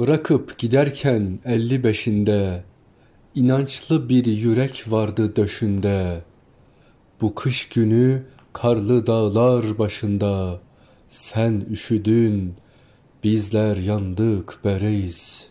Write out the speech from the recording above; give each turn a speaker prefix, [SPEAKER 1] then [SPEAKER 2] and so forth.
[SPEAKER 1] Bırakıp giderken elli beşinde, inançlı bir yürek vardı döşünde. Bu kış günü karlı dağlar başında, sen üşüdün, bizler yandık bereyiz.''